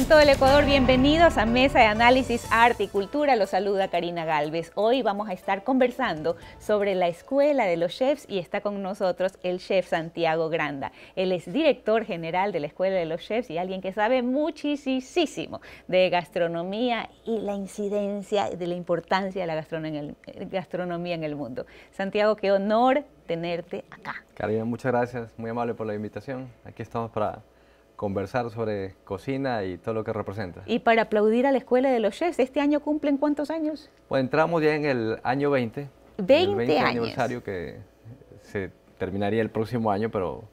en todo el Ecuador, bienvenidos a Mesa de Análisis Arte y Cultura. Los saluda Karina Galvez. Hoy vamos a estar conversando sobre la escuela de los chefs y está con nosotros el chef Santiago Granda. Él es director general de la escuela de los chefs y alguien que sabe muchísimo de gastronomía y la incidencia de la importancia de la eh, gastronomía en el mundo. Santiago, qué honor tenerte acá. Karina, muchas gracias. Muy amable por la invitación. Aquí estamos para conversar sobre cocina y todo lo que representa. Y para aplaudir a la Escuela de los Chefs, ¿este año cumplen cuántos años? Pues entramos ya en el año 20. 20, el aniversario que se terminaría el próximo año, pero,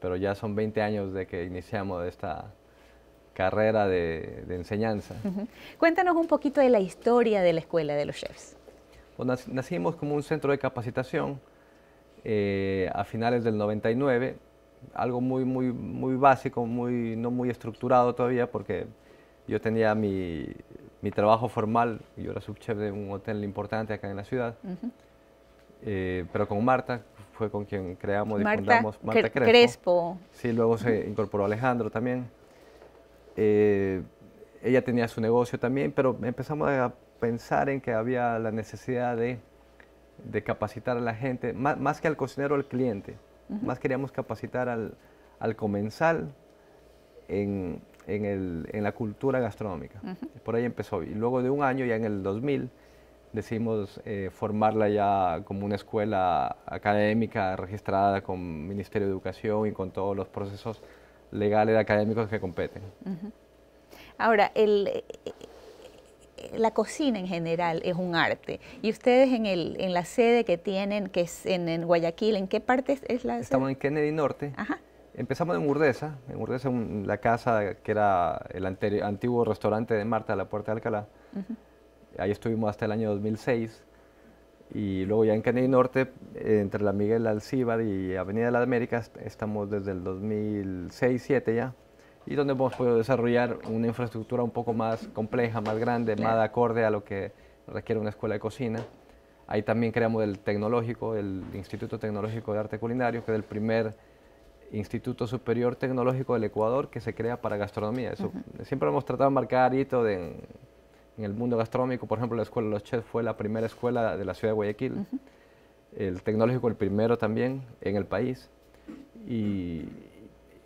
pero ya son 20 años de que iniciamos esta carrera de, enseñanza. Cuéntanos un poquito de la historia de la Escuela de los Chefs. Pues nacimos como un centro de capacitación eh, a finales del 99 algo muy, muy, muy básico, muy, no muy estructurado todavía, porque yo tenía mi, trabajo formal, yo era subchef de un hotel importante acá en la ciudad, eh, pero con Marta fue con quien creamos y fundamos Marta Crespo. Crespo. Sí, luego se incorporó Alejandro también. Eh, ella tenía su negocio también, pero empezamos a pensar en que había la necesidad de, capacitar a la gente, más que al cocinero, al cliente. Más queríamos capacitar al, comensal en, la cultura gastronómica. Por ahí empezó. Y luego de un año, ya en el 2000, decidimos eh, formarla ya como una escuela académica registrada con Ministerio de Educación y con todos los procesos legales académicos que competen. Ahora, el, la cocina en general es un arte. Y ustedes en, el, en la sede que tienen, que es en, Guayaquil, ¿en qué parte es la Estamos en Kennedy Norte. Ajá. Empezamos en Urdesa, en Urdesa la casa que era el antiguo restaurante de Marta, la Puerta de Alcalá. Ahí estuvimos hasta el año 2006. Y luego ya en Kennedy Norte, entre la Miguel Alcíbar y Avenida de las Américas, estamos desde el 2006-2007 ya y donde hemos podido desarrollar una infraestructura un poco más compleja, más grande, más acorde a lo que requiere una escuela de cocina. Ahí también creamos el tecnológico, el Instituto Tecnológico de Arte Culinario, que es el primer Instituto Superior Tecnológico del Ecuador que se crea para gastronomía. Eso, Siempre hemos tratado de marcar hito en, el mundo gastronómico. Por ejemplo, la Escuela de los Chefs fue la primera escuela de la ciudad de Guayaquil. El tecnológico, el primero también en el país. Y,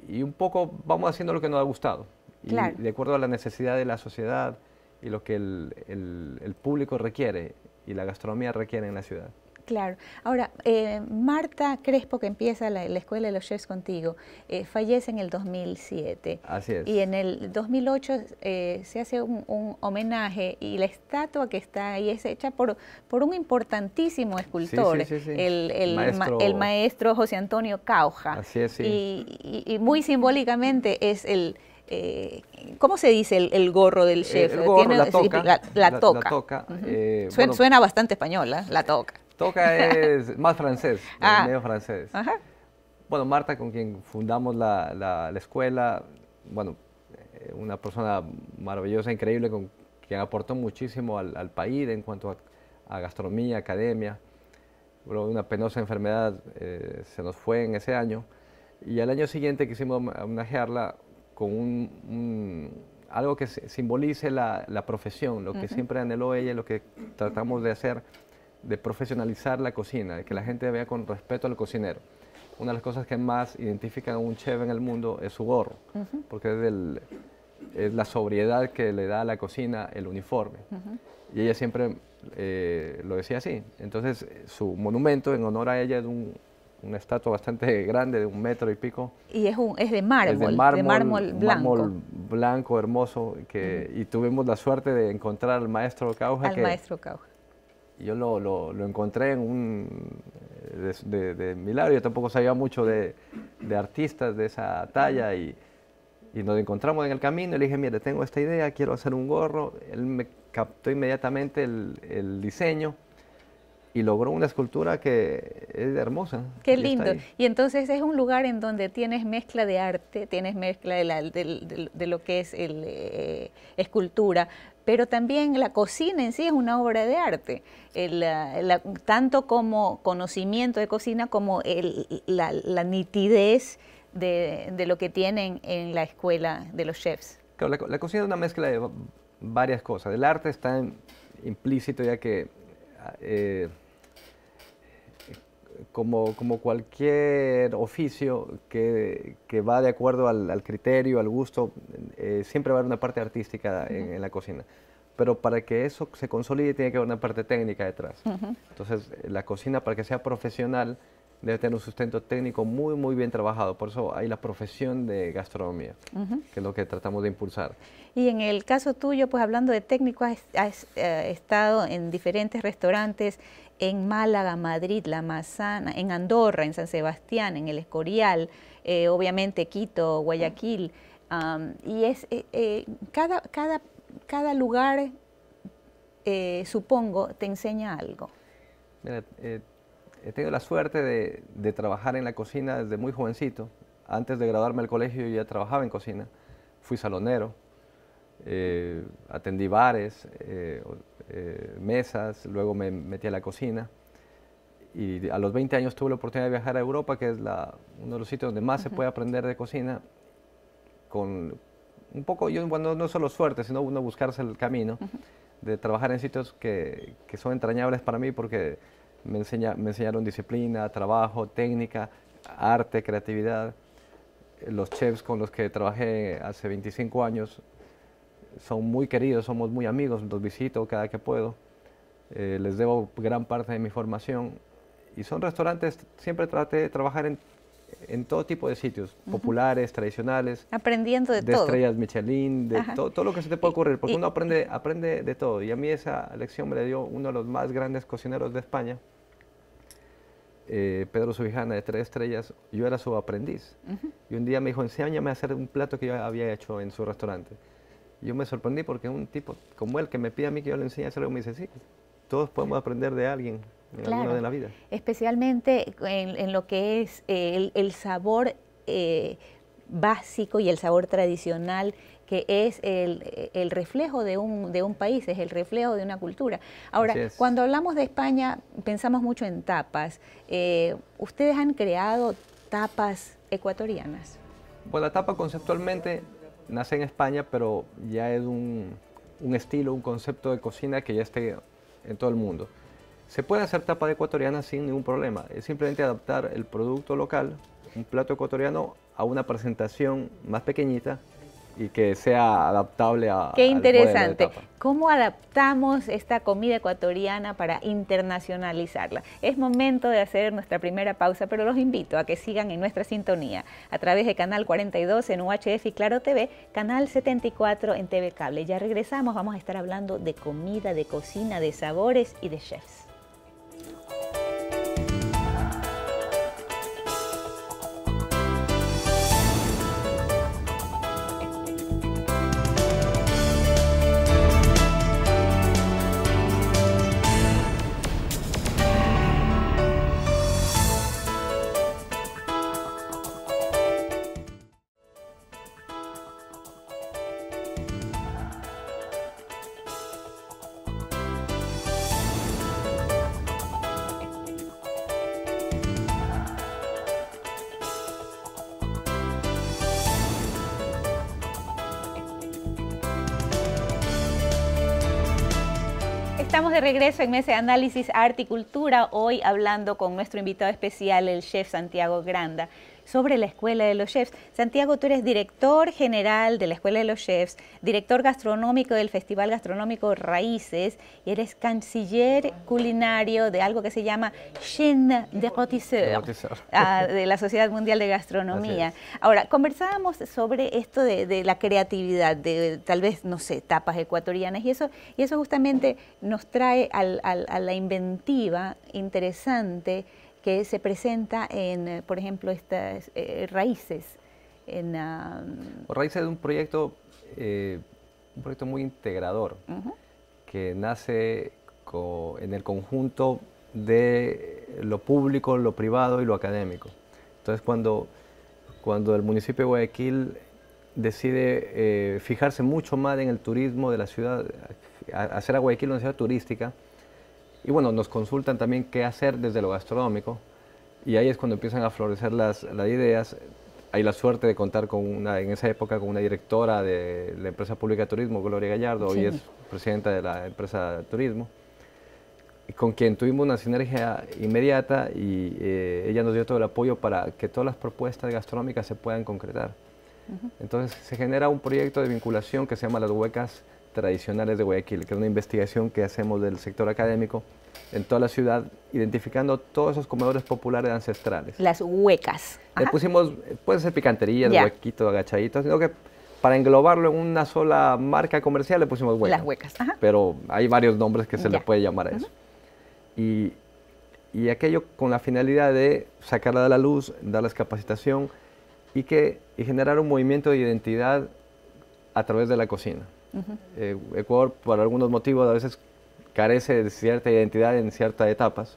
y un poco vamos haciendo lo que nos ha gustado. Y de acuerdo a la necesidad de la sociedad y lo que el público requiere y la gastronomía requiere en la ciudad. Claro. Ahora, eh, Marta Crespo, que empieza la, Escuela de los Chefs contigo, eh, fallece en el 2007. Así es. Y en el 2008 eh, se hace un, homenaje y la estatua que está ahí es hecha por, un importantísimo escultor, el, maestro... José Antonio Cauja. Así es, y, muy simbólicamente es el... ¿cómo se dice el, gorro del chef? la toca. La, toca. suena, bastante española, la toca. Toca es más francés, ah. medio francés. Bueno, Marta, con quien fundamos la, la, escuela, bueno, eh, una persona maravillosa, increíble, con quien aportó muchísimo al, país en cuanto a, gastronomía, academia. Bueno, una penosa enfermedad eh, se nos fue en ese año. Y al año siguiente quisimos homenajearla con un, algo que simbolice la, profesión, lo que siempre anheló ella, lo que tratamos de hacer de profesionalizar la cocina, de que la gente vea con respeto al cocinero. Una de las cosas que más identifican a un chef en el mundo es su gorro, porque es, la sobriedad que le da a la cocina el uniforme. Y ella siempre eh, lo decía así. Entonces, su monumento en honor a ella es un, una estatua bastante grande, de un metro y pico. Y es, un, es de mármol, de mármol, blanco. Mármol blanco, hermoso, que, y tuvimos la suerte de encontrar al maestro Cauja. Al que, maestro Cauja yo lo, lo, encontré en un. Eh, de, Milagro, yo tampoco sabía mucho de, de artistas de esa talla y, y, nos encontramos en el camino. Y le dije, mire, tengo esta idea, quiero hacer un gorro. Él me captó inmediatamente el, el diseño y logró una escultura que es hermosa. Qué lindo. Y entonces es un lugar en donde tienes mezcla de arte, tienes mezcla de, lo que es el, eh, escultura, pero también la cocina en sí es una obra de arte, tanto como conocimiento de cocina como la, nitidez de, lo que tienen en la escuela de los chefs. la, cocina es una mezcla de varias cosas. El arte está implícito ya que ah, eh, como, como cualquier oficio que, que, va de acuerdo al, al criterio, al gusto, eh, siempre va a haber una parte artística en, la cocina. Pero para que eso se consolide tiene que haber una parte técnica detrás. Entonces, eh, la cocina, para que sea profesional, debe tener un sustento técnico muy, muy bien trabajado. Por eso hay la profesión de gastronomía, que es lo que tratamos de impulsar. Y en el caso tuyo, pues hablando de técnico, has, eh, estado en diferentes restaurantes, en Málaga, Madrid, La Mazana, en Andorra, en San Sebastián, en El Escorial, eh, obviamente Quito, Guayaquil. y es eh, eh, cada, lugar, supongo, te enseña algo. Mira, he tenido la suerte de, trabajar en la cocina desde muy jovencito. Antes de graduarme del colegio ya trabajaba en cocina. Fui salonero, eh, atendí bares, eh, eh, mesas, luego me metí a la cocina. Y a los 20 años tuve la oportunidad de viajar a Europa, que es uno de los sitios donde más se puede aprender de cocina, con un poco, yo, bueno, no solo suerte, sino uno buscarse el camino, de trabajar en sitios que, son entrañables para mí porque me, me enseñaron disciplina, trabajo, técnica, arte, creatividad. Los chefs con los que trabajé hace 25 años son muy queridos, somos muy amigos, los visito cada que puedo. Eh, les debo gran parte de mi formación. Y son restaurantes, siempre traté de trabajar en, en todo tipo de sitios, populares, tradicionales. Aprendiendo de, todo. De estrellas Michelin, de todo lo que se te puede ocurrir, porque uno aprende, aprende de todo. Y a mí esa lección me la dio uno de los más grandes cocineros de España, eh, Pedro Subijana de Tres Estrellas, yo era su aprendiz. Y un día me dijo, enséñame a hacer un plato que yo había hecho en su restaurante yo me sorprendí porque un tipo como él que me pide a mí que yo le enseñe a hacer algo, me dice, sí, todos podemos aprender de alguien en de la vida. Especialmente en, lo que es eh, el, sabor eh, básico y el sabor tradicional que es el, reflejo de un, país, es el reflejo de una cultura. Ahora, cuando hablamos de España, pensamos mucho en tapas. Eh, ¿Ustedes han creado tapas ecuatorianas? Pues la tapa conceptualmente nace en España, pero ya es un, estilo, un concepto de cocina que ya esté en todo el mundo. Se puede hacer tapa ecuatoriana sin ningún problema, es simplemente adaptar el producto local, un plato ecuatoriano, a una presentación más pequeñita y que sea adaptable a... Qué interesante. ¿Cómo adaptamos esta comida ecuatoriana para internacionalizarla? Es momento de hacer nuestra primera pausa, pero los invito a que sigan en nuestra sintonía a través de Canal 42 en UHF y Claro TV, Canal 74 en TV Cable. Ya regresamos, vamos a estar hablando de comida, de cocina, de sabores y de chefs. de regreso en Mesa de Análisis Arte y Cultura, hoy hablando con nuestro invitado especial, el chef Santiago Granda sobre la Escuela de los Chefs. Santiago, tú eres director general de la Escuela de los Chefs, director gastronómico del Festival Gastronómico Raíces y eres canciller culinario de algo que se llama Chine de Rotisseur, ah, de la Sociedad Mundial de Gastronomía. Ahora, conversábamos sobre esto de, la creatividad, de, tal vez, no sé, tapas ecuatorianas y eso, y eso justamente nos trae a la inventiva interesante que se presenta en, eh, por ejemplo, estas eh, raíces. En, ah, Raíces de un proyecto, eh, un proyecto muy integrador, que nace en el conjunto de lo público, lo privado y lo académico. Entonces, cuando, cuando el municipio de Guayaquil decide fijarse mucho más en el turismo de la ciudad, hacer a Guayaquil una ciudad turística, y bueno, nos consultan también qué hacer desde lo gastronómico y ahí es cuando empiezan a florecer las, las ideas. Hay la suerte de contar con una, en esa época con una directora de la empresa pública de turismo, Gloria Gallardo, hoy es presidenta de la empresa de turismo, con quien tuvimos una sinergia inmediata y eh, ella nos dio todo el apoyo para que todas las propuestas gastronómicas se puedan concretar. Entonces se genera un proyecto de vinculación que se llama Las Huecas tradicionales de Guayaquil, que es una investigación que hacemos del sector académico en toda la ciudad, identificando todos esos comedores populares ancestrales. Las huecas. Le pusimos, puede ser picanterías, huequitos, agachaditos, sino que para englobarlo en una sola marca comercial le pusimos huecas. Las huecas, Pero hay varios nombres que se le puede llamar a eso. y, aquello con la finalidad de sacarla de la luz, darles capacitación y, que, y generar un movimiento de identidad a través de la cocina. Eh, Ecuador, por algunos motivos, a veces carece de cierta identidad en ciertas etapas.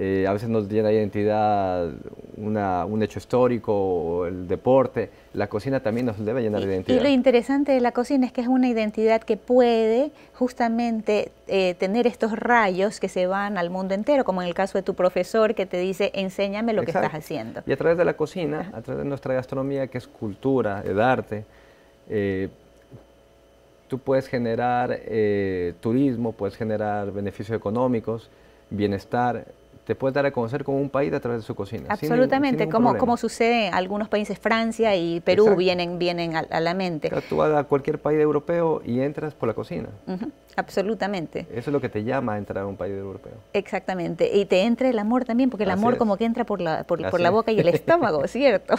Eh, a veces nos llena identidad un hecho histórico, o el deporte. La cocina también nos debe llenar de identidad. Y lo interesante de la cocina es que es una identidad que puede justamente eh, tener estos rayos que se van al mundo entero, como en el caso de tu profesor que te dice, enséñame lo que estás haciendo. Y a través de la cocina, a través de nuestra gastronomía, que es cultura, el arte, eh, tú puedes generar eh, turismo, puedes generar beneficios económicos, bienestar, te puede dar a conocer como un país a través de su cocina. Absolutamente, como, como sucede en algunos países, Francia y Perú vienen, vienen a, la mente. tú vas a cualquier país europeo y entras por la cocina. Absolutamente. Eso es lo que te llama a entrar a un país europeo. Exactamente, y te entra el amor también, porque el amor como que entra por la, por, la boca y el estómago, ¿cierto?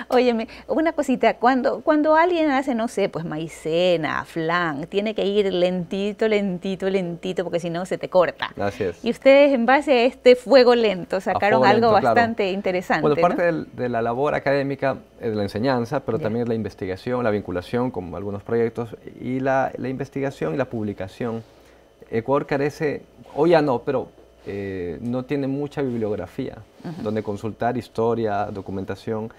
Óyeme, una cosita, cuando, cuando alguien hace, no sé, pues maicena, flan, tiene que ir lentito, lentito, lentito, porque si no se te corta. Así es. Y ustedes en base a esto de este fuego lento, sacaron algo bastante interesante. Bueno, parte de la labor académica es eh, la enseñanza, pero también es la investigación, la vinculación con algunos proyectos y la, investigación y la publicación. Ecuador carece, hoy ya no, pero eh, no tiene mucha bibliografía donde consultar historia, documentación,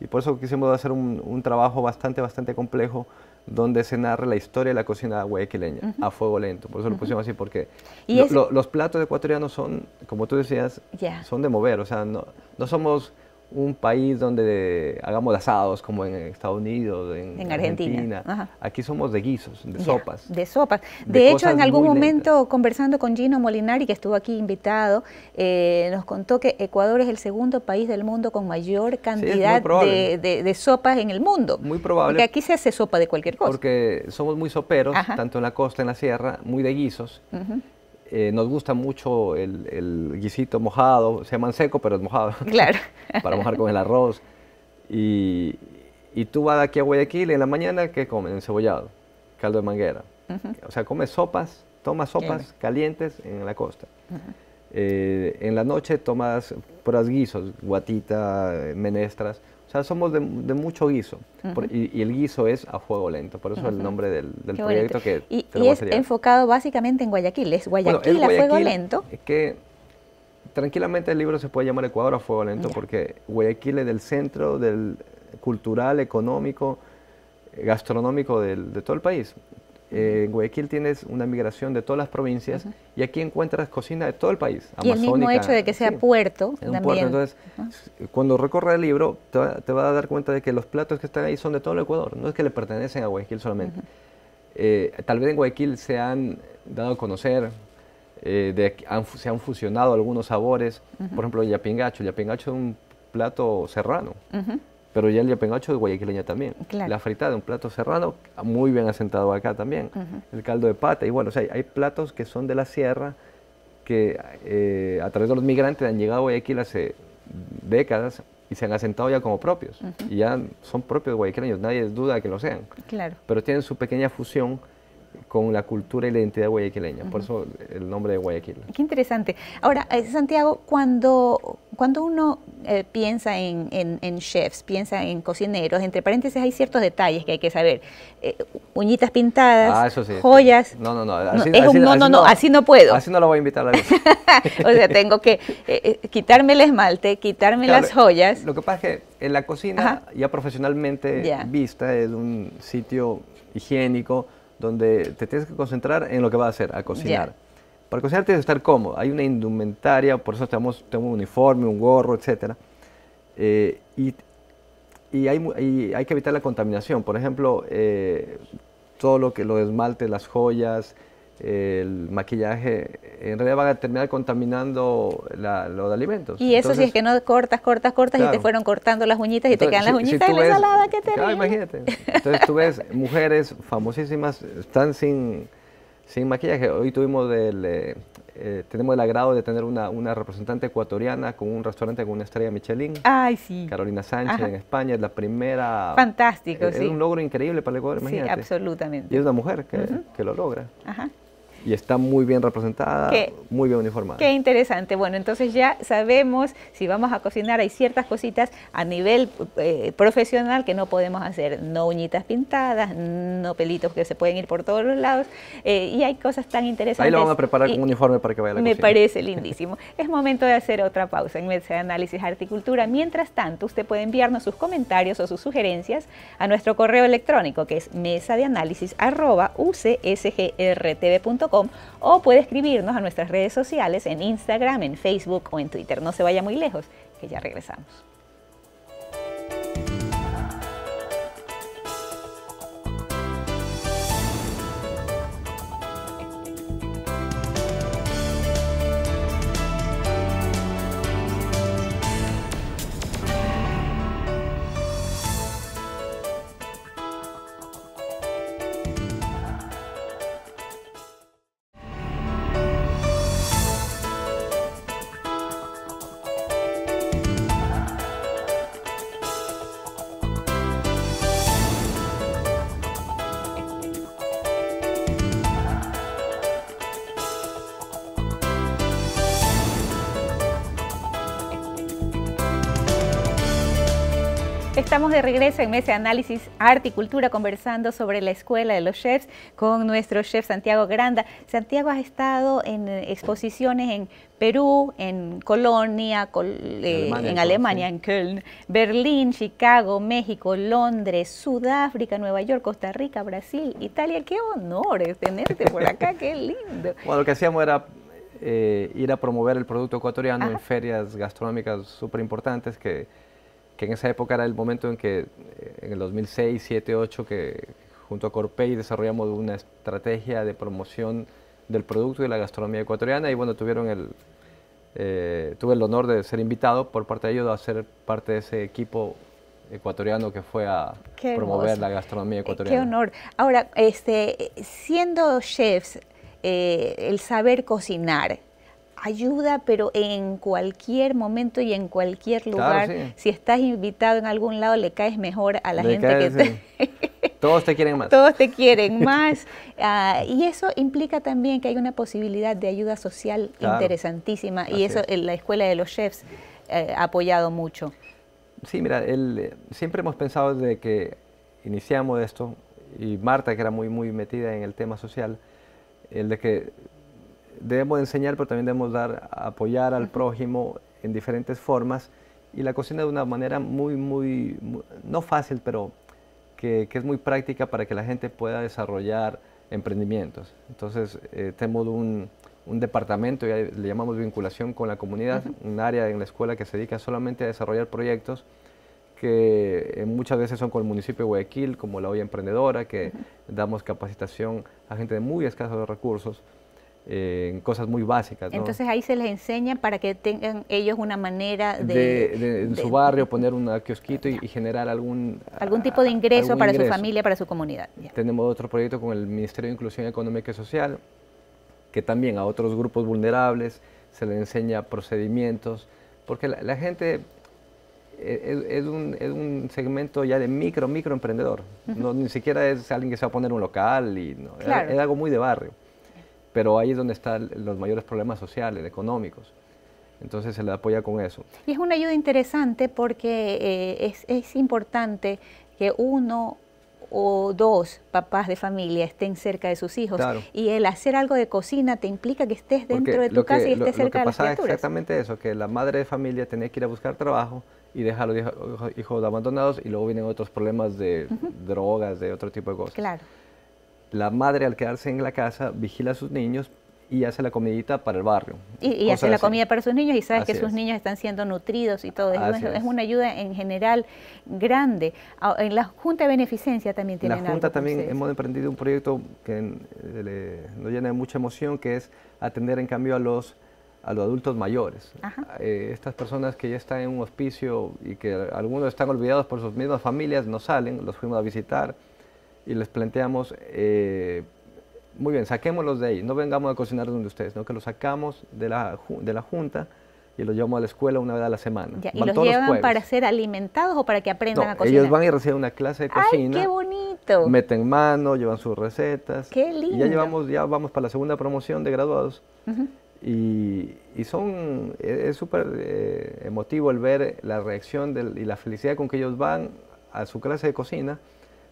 y por eso quisimos hacer un, un trabajo bastante, bastante complejo donde se narra la historia de la cocina guayaquileña a fuego lento. Por eso lo pusimos así, porque los platos ecuatorianos son, como tú decías, son de mover. O sea, no, no somos un país donde hagamos asados, como en Estados Unidos, en, Argentina. Aquí somos de guisos, de sopas. De sopas. De, hecho, en algún momento, conversando con Gino Molinari, que estuvo aquí invitado, eh, nos contó que Ecuador es el segundo país del mundo con mayor cantidad de, sopas en el mundo. Muy probable. Porque aquí se hace sopa de cualquier cosa. Porque somos muy soperos, tanto en la costa, en la sierra, muy de guisos. Eh, nos gusta mucho el, guisito mojado, se llama seco, pero es mojado. Claro. para mojar con el arroz. Y, tú vas aquí a Guayaquil en la mañana, ¿qué comes? Encebollado, caldo de manguera. O sea, comes sopas, tomas sopas calientes en la costa. Eh, en la noche tomas puras guisos, guatita, eh, menestras. O sea, somos de, mucho guiso. y, el guiso es a fuego lento. Por eso el nombre del, proyecto que... Y, es enfocado básicamente en Guayaquil. Es Guayaquil, a fuego lento. Es que tranquilamente el libro se puede llamar Ecuador a fuego lento porque Guayaquil es del centro del cultural, económico, gastronómico del, de todo el país. Eh, en Guayaquil tienes una migración de todas las provincias y aquí encuentras cocina de todo el país. Y el mismo hecho de que sea puerto. también. un puerto. Entonces, cuando recorre el libro, te, vas va a dar cuenta de que los platos que están ahí son de todo el Ecuador, no es que le pertenecen a Guayaquil solamente. Eh, tal vez en Guayaquil se han dado a conocer, eh, de, se han fusionado algunos sabores. Por ejemplo, el yapingacho. El yapingacho es un plato serrano pero ya el yapengacho de guayaquileña también. La fritada, un plato serrano, muy bien asentado acá también. El caldo de pata, y bueno, o sea, hay platos que son de la sierra que eh, a través de los migrantes han llegado a Guayaquil hace décadas y se han asentado ya como propios. Y ya son propios guayaquileños, nadie duda que lo sean. Claro. Pero tienen su pequeña fusión con la cultura y la identidad guayaquileña. Por eso el nombre de Guayaquil. Qué interesante. Ahora, eh, Santiago, cuando, cuando uno eh, piensa en, chefs, piensa en cocineros, entre paréntesis hay ciertos detalles que hay que saber. Eh, uñitas pintadas, joyas. No, no, no. Así, no, puedo. Así no lo voy a invitar a la o sea, tengo que quitarme el esmalte, quitarme las joyas. Lo que pasa es que en la cocina, ya profesionalmente vista, es un sitio higiénico, donde te tienes que concentrar en lo que vas a hacer, a cocinar. Para cocinar tienes que estar cómodo. Hay una indumentaria, por eso tenemos, tenemos un uniforme, un gorro, etc. Eh, y, y, hay, hay, que evitar la contaminación. Por ejemplo, eh, todo lo que lo esmalte, las joyas, el maquillaje en realidad van a terminar contaminando los alimentos. Y eso si es que no cortas, cortas, cortas y te fueron cortando las uñitas y te quedan las uñitas en la ensalada que te ah, imagínate. Entonces tú ves mujeres famosísimas están sin, sin maquillaje. Hoy tuvimos el, eh, eh, tenemos el agrado de tener una, una, representante ecuatoriana con un restaurante con una estrella Michelin. Ay, sí. Carolina Sánchez en España, es la primera. Fantástico, sí. Es un logro increíble para el Ecuador, imagínate. Sí, absolutamente. Y es una mujer que, que lo logra. Ajá y está muy bien representada, muy bien uniformada. Qué interesante. Bueno, entonces ya sabemos si vamos a cocinar, hay ciertas cositas a nivel eh, profesional que no podemos hacer. No uñitas pintadas, no pelitos que se pueden ir por todos los lados. Eh, y hay cosas tan interesantes. Ahí lo vamos a preparar con un uniforme para que vaya a la Me parece lindísimo. es momento de hacer otra pausa en Mesa de Análisis Articultura. Mientras tanto, usted puede enviarnos sus comentarios o sus sugerencias a nuestro correo electrónico que es mesa de análisis arroba ucsgrtv.com o puede escribirnos a nuestras redes sociales en Instagram, en Facebook o en Twitter. No se vaya muy lejos, que ya regresamos. estamos de regreso en Mesa Análisis Arte y Cultura conversando sobre la Escuela de los Chefs con nuestro chef Santiago Granda. Santiago, has estado en eh, exposiciones en Perú, en Colonia, en eh, Alemania, en Köln, Berlín, Chicago, México, Londres, Sudáfrica, Nueva York, Costa Rica, Brasil, Italia. ¡Qué honores tenerte por acá! ¡Qué lindo! Bueno, lo que hacíamos era eh, ir a promover el producto ecuatoriano en ferias gastronómicas súper importantes que que en esa época era el momento en que, eh, en el 2006, 2007, 8, que junto a Corpey desarrollamos una estrategia de promoción del producto y de la gastronomía ecuatoriana y bueno, tuvieron el, eh, tuve el honor de ser invitado por parte de ellos a ser parte de ese equipo ecuatoriano que fue a promover la gastronomía eh, ecuatoriana. Qué honor. Ahora, este, siendo chefs, el saber cocinar, ayuda, pero en cualquier momento y en cualquier lugar. Si estás invitado en algún lado, le caes mejor a la gente que te... Todos te quieren más. Todos te quieren más. Ah, y eso implica también que hay una posibilidad de ayuda social interesantísima. y eso en la Escuela de los Chefs eh, ha apoyado mucho. Sí, mira, eh, siempre hemos pensado desde que iniciamos esto, y Marta, que era muy, muy metida en el tema social, el de que debemos enseñar, pero también debemos dar, apoyar al prójimo en diferentes formas y la cocina de una manera muy, muy, no fácil, pero que, es muy práctica para que la gente pueda desarrollar emprendimientos. Entonces, eh, tenemos un, departamento, ya le llamamos vinculación con la comunidad, un área en la escuela que se dedica solamente a desarrollar proyectos que eh, muchas veces son con el municipio de Guayaquil, como la hoy emprendedora, que damos capacitación a gente de muy escasos recursos en cosas muy básicas. Entonces ahí se les enseña para que tengan ellos una manera de... en su barrio poner un kiosquito y, generar algún... Algún ah, tipo de ingreso para su familia, para su comunidad. Tenemos otro proyecto con el Ministerio de Inclusión Económica y Social, que también a otros grupos vulnerables se les enseña procedimientos, porque la, gente e, e, es, un, segmento ya de micro, micro emprendedor ni siquiera es alguien que se va a poner un local, y es algo muy de barrio pero ahí es donde están los mayores problemas sociales, económicos. Entonces se le apoya con eso. Y es una ayuda interesante porque eh, es, importante que uno o dos papás de familia estén cerca de sus hijos. Y el hacer algo de cocina te implica que estés dentro de tu casa y estés cerca lo que de las exactamente eso, que la madre de familia tiene que ir a buscar trabajo y dejar a los hijos, abandonados y luego vienen otros problemas de drogas, de otro tipo de cosas. Claro la madre al quedarse en la casa vigila a sus niños y hace la comidita para el barrio. Y, hace la comida para sus niños y sabe que sus niños están siendo nutridos y todo. Es, es, una ayuda en general grande. Ah, en la Junta de Beneficencia también tienen En la Junta también hemos emprendido un proyecto que eh, nos llena de mucha emoción, que es atender en cambio a los a los adultos mayores. Eh, estas personas que ya están en un hospicio y que algunos están olvidados por sus mismas familias, no salen, los fuimos a visitar, y les planteamos, eh, muy bien, saquémoslos de ahí, no vengamos a cocinar donde ustedes, no que los sacamos de la, de la junta y los llevamos a la escuela una vez a la semana. ¿Y los llevan para ser alimentados o para que aprendan a cocinar? Ellos van y reciben una clase de cocina. ¡Ay, qué bonito! Meten mano, llevan sus recetas. ¡Qué lindo! Y ya, llevamos, ya vamos para la segunda promoción de graduados. y, y, son, e-, es súper eh, emotivo el ver la reacción del, y la felicidad con que ellos van a su clase de cocina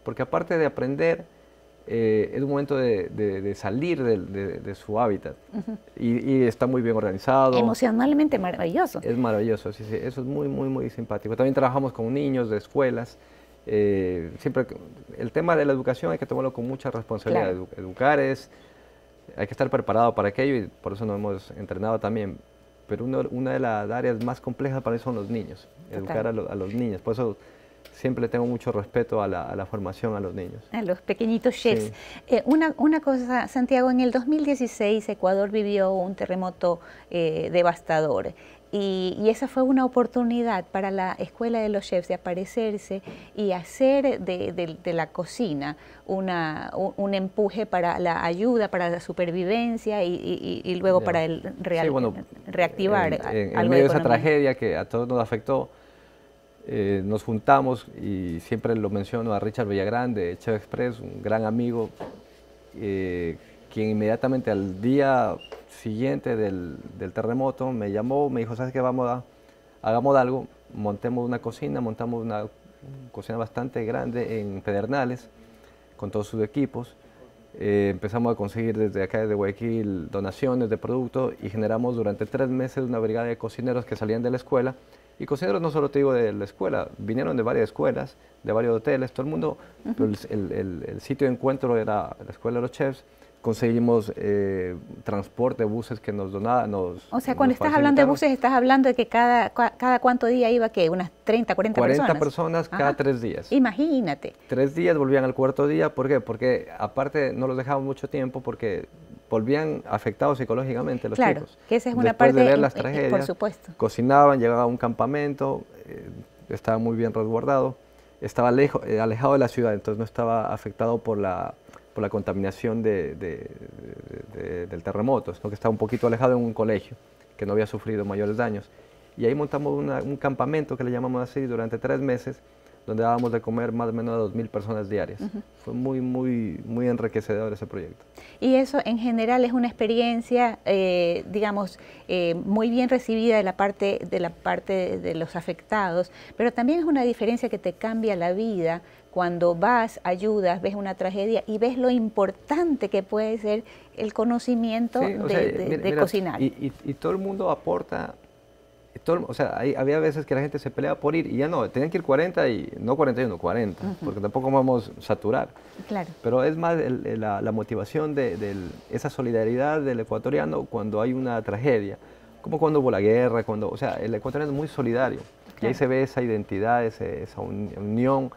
porque aparte de aprender, eh, es un momento de, salir de, su hábitat y, está muy bien organizado. Emocionalmente maravilloso. Es maravilloso, sí, eso es muy, muy, muy simpático. También trabajamos con niños de escuelas. Eh, siempre el tema de la educación hay que tomarlo con mucha responsabilidad. educar es, hay que estar preparado para aquello y por eso nos hemos entrenado también. Pero una de las áreas más complejas para mí son los niños, educar a los niños. Por eso siempre tengo mucho respeto a la, formación a los niños. A los pequeñitos chefs. Eh, una, una, cosa, Santiago, en el 2016 Ecuador vivió un terremoto eh, devastador. Y, esa fue una oportunidad para la escuela de los chefs de aparecerse y hacer de, la cocina una, un, empuje para la ayuda, para la supervivencia y, luego para el real, sí, bueno, reactivar. En, medio de esa tragedia que a todos nos afectó, eh, nos juntamos y siempre lo menciono a Richard Villagrande, de Express, un gran amigo, eh, quien inmediatamente al día siguiente del, terremoto me llamó, me dijo, ¿sabes qué? Vamos a, hagamos algo, montemos una cocina, montamos una cocina bastante grande en Pedernales, con todos sus equipos. Eh, empezamos a conseguir desde acá, de Guayaquil, donaciones de productos y generamos durante tres meses una brigada de cocineros que salían de la escuela y considero, no solo te digo de la escuela, vinieron de varias escuelas, de varios hoteles, todo el mundo, el, el, sitio de encuentro era la escuela de los chefs, conseguimos eh, transporte, buses que nos donaban. Nos, o sea, cuando estás hablando de buses, estás hablando de que cada, cada cuánto día iba, que unas 30, 40 personas. 40 personas, cada tres días. Imagínate. Tres días, volvían al cuarto día, ¿por qué? Porque aparte no los dejaban mucho tiempo porque volvían afectados psicológicamente los claro, que esa es una Después parte, de ver las eh, tragedias, por supuesto. Cocinaban, llegaban a un campamento, eh, estaba muy bien resguardado, estaba eh, alejado de la ciudad, entonces no estaba afectado por la, por la contaminación de, del terremoto, sino que estaba un poquito alejado en un colegio que no había sufrido mayores daños. Y ahí montamos un campamento que le llamamos así durante tres meses donde dábamos de comer más o menos a 2.000 personas diarias. Fue muy, muy, muy enriquecedor ese proyecto. Y eso en general es una experiencia, eh, digamos, eh, muy bien recibida de la, parte, de la parte de los afectados, pero también es una diferencia que te cambia la vida cuando vas, ayudas, ves una tragedia y ves lo importante que puede ser el conocimiento de, cocinar. y todo el mundo aporta o sea, había veces que la gente se peleaba por ir y ya no, tenían que ir 40 y no 41, 40, porque tampoco vamos a saturar. Claro. Pero es más la, motivación de, esa solidaridad del ecuatoriano cuando hay una tragedia, como cuando hubo la guerra, cuando, o sea, el ecuatoriano es muy solidario y ahí se ve esa identidad, esa unión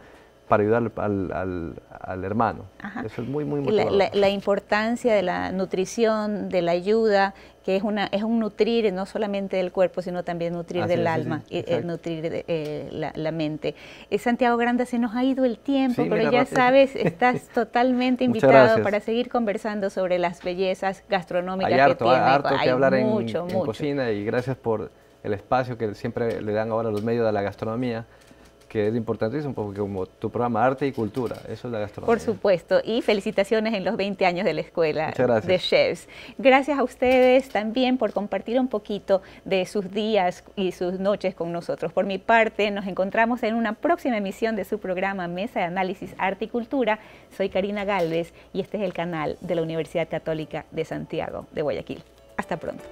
para ayudar al, al, al hermano. Eso es muy, muy importante. La, la, importancia de la nutrición, de la ayuda, que es, una, es un nutrir no solamente del cuerpo, sino también nutrir del alma, eh, eh, nutrir eh, la, mente. Santiago Granda, se nos ha ido el tiempo, pero ya sabes, estás totalmente invitado para seguir conversando sobre las bellezas gastronómicas que tiene. Hay harto que hablar en cocina y gracias por el espacio que siempre le dan ahora los medios de la gastronomía que es importantísimo porque como tu programa Arte y Cultura, eso es la gastronomía. Por supuesto, y felicitaciones en los 20 años de la escuela de chefs. Gracias a ustedes también por compartir un poquito de sus días y sus noches con nosotros. Por mi parte, nos encontramos en una próxima emisión de su programa Mesa de Análisis Arte y Cultura. Soy Karina Galvez y este es el canal de la Universidad Católica de Santiago de Guayaquil. Hasta pronto.